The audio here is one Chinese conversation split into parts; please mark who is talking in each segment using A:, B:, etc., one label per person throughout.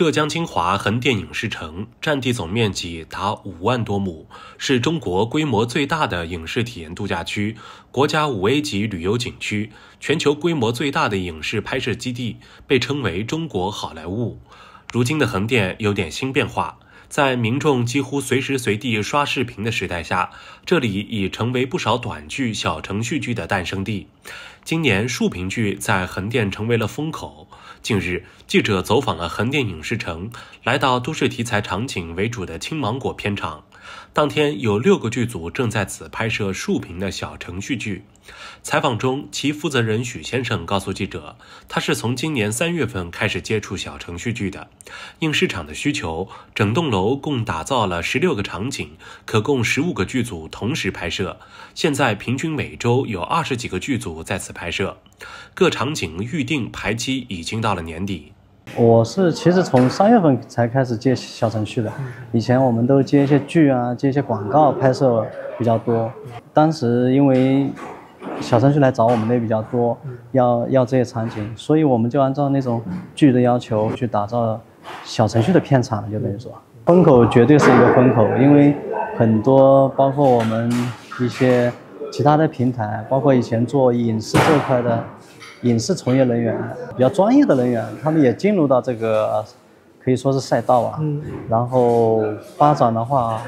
A: 浙江金华横店影视城占地总面积达五万多亩，是中国规模最大的影视体验度假区、国家五 A 级旅游景区、全球规模最大的影视拍摄基地，被称为“中国好莱坞”。如今的横店有点新变化，在民众几乎随时随地刷视频的时代下，这里已成为不少短剧、小程序剧的诞生地。今年竖屏剧在横店成为了风口。近日，记者走访了横店影视城，来到都市题材场景为主的青芒果片场。当天有六个剧组正在此拍摄竖屏的小程序剧。采访中，其负责人许先生告诉记者，他是从今年三月份开始接触小程序剧的。应市场的需求，整栋楼共打造了十六个场景，可供十五个剧组同时拍摄。现在平均每周有二十几个剧组在此拍摄，各场景预定排期已经到了年底。
B: 我是其实从三月份才开始接小程序的，以前我们都接一些剧啊，接一些广告拍摄比较多。当时因为小程序来找我们的也比较多，要要这些场景，所以我们就按照那种剧的要求去打造小程序的片场，就等于说，风口绝对是一个风口，因为很多包括我们一些其他的平台，包括以前做影视这块的。影视从业人员，比较专业的人员，他们也进入到这个可以说是赛道啊。然后发展的话，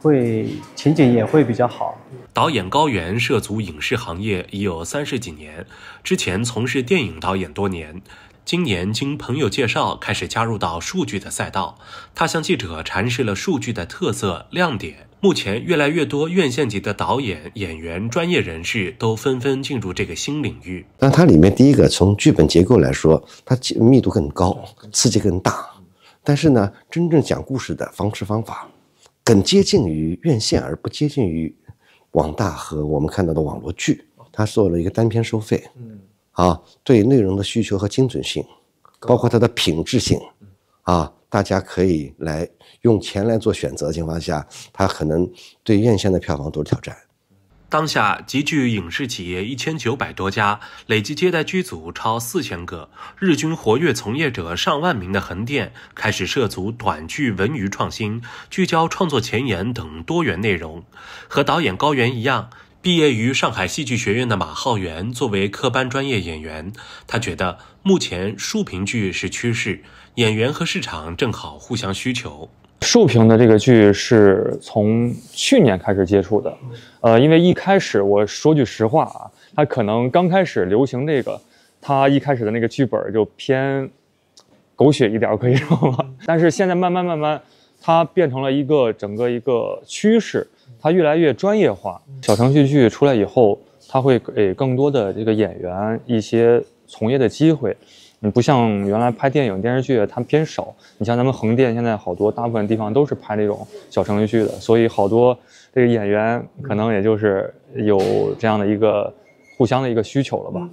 B: 会前景也会比较好。
A: 导演高原涉足影视行业已有三十几年，之前从事电影导演多年，今年经朋友介绍开始加入到数据的赛道。他向记者阐释了数据的特色亮点。目前，越来越多院线级的导演、演员、专业人士都纷纷进入这个新领
C: 域。那它里面第一个，从剧本结构来说，它密度更高，刺激更大。但是呢，真正讲故事的方式方法，更接近于院线，而不接近于网大和我们看到的网络剧。它做了一个单片收费，啊，对内容的需求和精准性，包括它的品质性，啊。大家可以来用钱来做选择的情况下，它可能对院线的票房都是挑战。
A: 当下集聚影视企业一千九百多家，累计接待剧组超四千个，日均活跃从业者上万名的横店，开始涉足短剧、文娱创新，聚焦创作前沿等多元内容。和导演高原一样。毕业于上海戏剧学院的马浩源，作为科班专业演员，他觉得目前竖屏剧是趋势，演员和市场正好互相需求。
D: 竖屏的这个剧是从去年开始接触的，呃，因为一开始我说句实话啊，它可能刚开始流行这个，它一开始的那个剧本就偏狗血一点儿，可以吗？但是现在慢慢慢慢，它变成了一个整个一个趋势。它越来越专业化。小程序剧出来以后，它会给更多的这个演员一些从业的机会。你不像原来拍电影、电视剧，它偏少。你像咱们横店，现在好多大部分地方都是拍那种小程序剧的，所以好多这个演员可能也就是有这样的一个互相的一个需求了吧。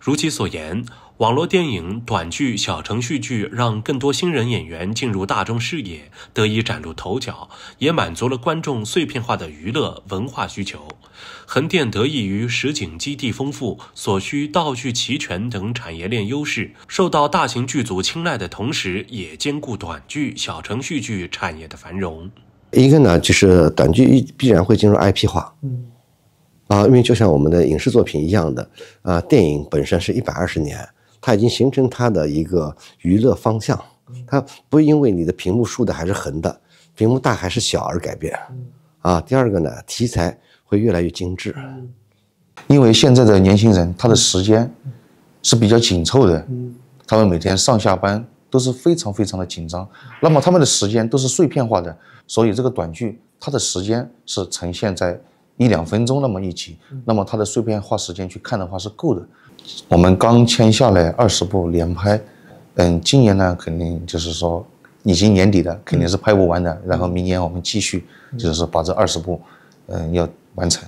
A: 如其所言。网络电影、短剧、小程序剧，让更多新人演员进入大众视野，得以崭露头角，也满足了观众碎片化的娱乐文化需求。横店得益于实景基地丰富、所需道具齐全等产业链优势，受到大型剧组青睐的同时，也兼顾短剧、小程序剧产业的繁荣。
C: 一个呢，就是短剧必然会进入 IP 化，嗯，啊，因为就像我们的影视作品一样的，啊，电影本身是一百二十年。它已经形成它的一个娱乐方向，它不因为你的屏幕竖的还是横的，屏幕大还是小而改变，啊，第二个呢，题材会越来越精致，
E: 因为现在的年轻人他的时间是比较紧凑的，他们每天上下班都是非常非常的紧张，那么他们的时间都是碎片化的，所以这个短剧它的时间是呈现在。一两分钟那么一集，那么它的碎片化时间去看的话是够的。我们刚签下来二十部连拍，嗯，今年呢肯定就是说已经年底了，肯定是拍不完的。然后明年我们继续就是把这二十部，嗯，要完成。